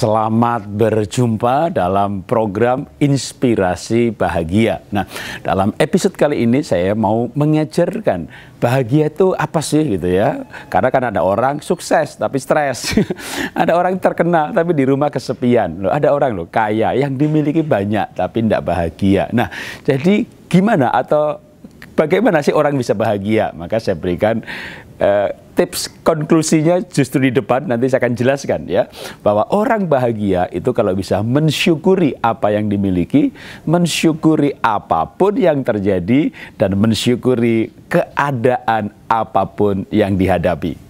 Selamat berjumpa dalam program Inspirasi Bahagia. Nah, dalam episode kali ini saya mau mengajarkan bahagia itu apa sih gitu ya. Karena kan ada orang sukses tapi stres. ada orang terkenal tapi di rumah kesepian. Loh, ada orang loh kaya yang dimiliki banyak tapi tidak bahagia. Nah, jadi gimana atau bagaimana sih orang bisa bahagia? Maka saya berikan eh, tips konklusinya justru di depan nanti saya akan jelaskan ya bahwa orang bahagia itu kalau bisa mensyukuri apa yang dimiliki, mensyukuri apapun yang terjadi dan mensyukuri keadaan apapun yang dihadapi.